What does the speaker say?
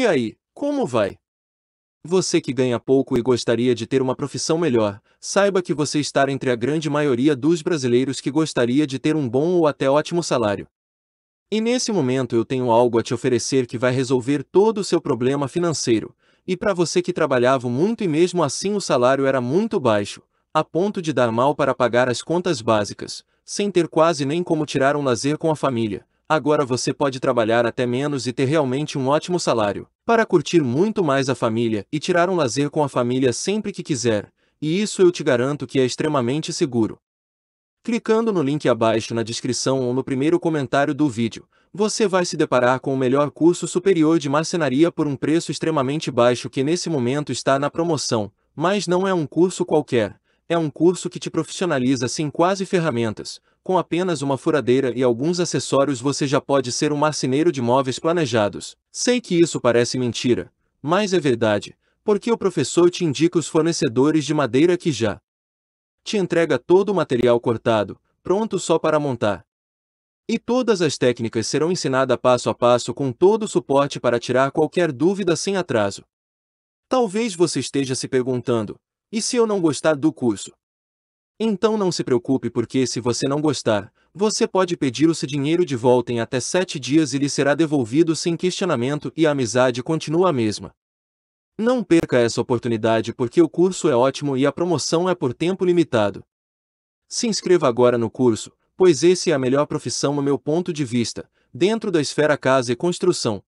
E aí, como vai? Você que ganha pouco e gostaria de ter uma profissão melhor, saiba que você está entre a grande maioria dos brasileiros que gostaria de ter um bom ou até ótimo salário. E nesse momento eu tenho algo a te oferecer que vai resolver todo o seu problema financeiro. E para você que trabalhava muito e mesmo assim o salário era muito baixo, a ponto de dar mal para pagar as contas básicas, sem ter quase nem como tirar um lazer com a família. Agora você pode trabalhar até menos e ter realmente um ótimo salário, para curtir muito mais a família e tirar um lazer com a família sempre que quiser, e isso eu te garanto que é extremamente seguro. Clicando no link abaixo na descrição ou no primeiro comentário do vídeo, você vai se deparar com o melhor curso superior de marcenaria por um preço extremamente baixo que nesse momento está na promoção, mas não é um curso qualquer, é um curso que te profissionaliza sem quase ferramentas, com apenas uma furadeira e alguns acessórios você já pode ser um marceneiro de móveis planejados. Sei que isso parece mentira, mas é verdade, porque o professor te indica os fornecedores de madeira que já te entrega todo o material cortado, pronto só para montar. E todas as técnicas serão ensinadas passo a passo com todo o suporte para tirar qualquer dúvida sem atraso. Talvez você esteja se perguntando: e se eu não gostar do curso? Então não se preocupe porque se você não gostar, você pode pedir o seu dinheiro de volta em até sete dias e lhe será devolvido sem questionamento e a amizade continua a mesma. Não perca essa oportunidade porque o curso é ótimo e a promoção é por tempo limitado. Se inscreva agora no curso, pois esse é a melhor profissão no meu ponto de vista, dentro da esfera casa e construção.